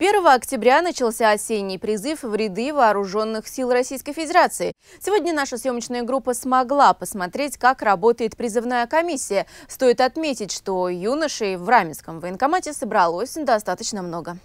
1 октября начался осенний призыв в ряды вооруженных сил Российской Федерации. Сегодня наша съемочная группа смогла посмотреть, как работает призывная комиссия. Стоит отметить, что юношей в Раменском военкомате собралось достаточно много.